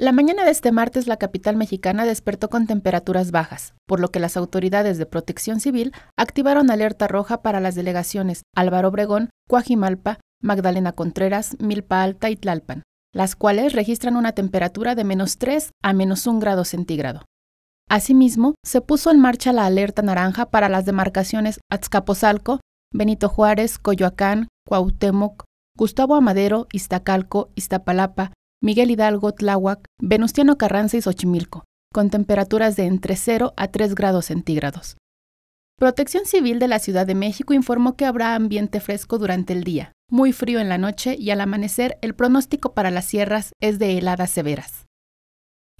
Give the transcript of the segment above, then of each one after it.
La mañana de este martes la capital mexicana despertó con temperaturas bajas, por lo que las autoridades de protección civil activaron alerta roja para las delegaciones Álvaro Obregón, Cuajimalpa, Magdalena Contreras, Milpa Alta y Tlalpan, las cuales registran una temperatura de menos 3 a menos 1 grado centígrado. Asimismo, se puso en marcha la alerta naranja para las demarcaciones Azcapotzalco, Benito Juárez, Coyoacán, Cuauhtémoc, Gustavo Amadero, Iztacalco, Iztapalapa, Miguel Hidalgo, Tláhuac, Venustiano Carranza y Xochimilco, con temperaturas de entre 0 a 3 grados centígrados. Protección Civil de la Ciudad de México informó que habrá ambiente fresco durante el día, muy frío en la noche y al amanecer el pronóstico para las sierras es de heladas severas.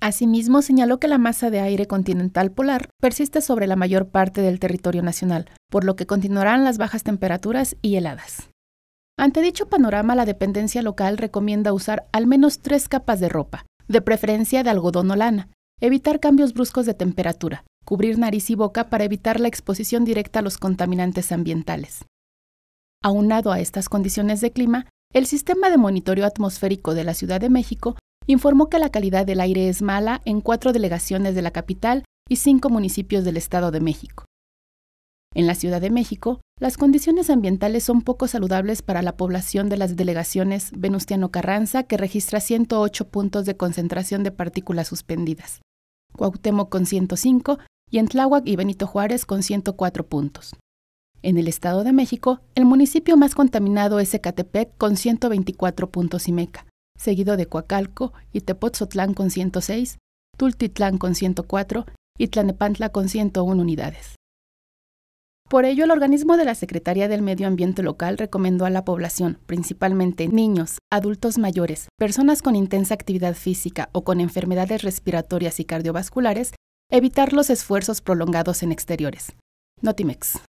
Asimismo, señaló que la masa de aire continental polar persiste sobre la mayor parte del territorio nacional, por lo que continuarán las bajas temperaturas y heladas. Ante dicho panorama, la dependencia local recomienda usar al menos tres capas de ropa, de preferencia de algodón o lana, evitar cambios bruscos de temperatura, cubrir nariz y boca para evitar la exposición directa a los contaminantes ambientales. Aunado a estas condiciones de clima, el Sistema de Monitoreo Atmosférico de la Ciudad de México informó que la calidad del aire es mala en cuatro delegaciones de la capital y cinco municipios del Estado de México. En la Ciudad de México, las condiciones ambientales son poco saludables para la población de las delegaciones Venustiano Carranza, que registra 108 puntos de concentración de partículas suspendidas, Cuauhtémoc con 105 y Entláhuac y Benito Juárez con 104 puntos. En el Estado de México, el municipio más contaminado es Ecatepec con 124 puntos y meca, seguido de Coacalco y Tepotzotlán con 106, Tultitlán con 104 y Tlanepantla con 101 unidades. Por ello, el organismo de la Secretaría del Medio Ambiente local recomendó a la población, principalmente niños, adultos mayores, personas con intensa actividad física o con enfermedades respiratorias y cardiovasculares, evitar los esfuerzos prolongados en exteriores. Notimex.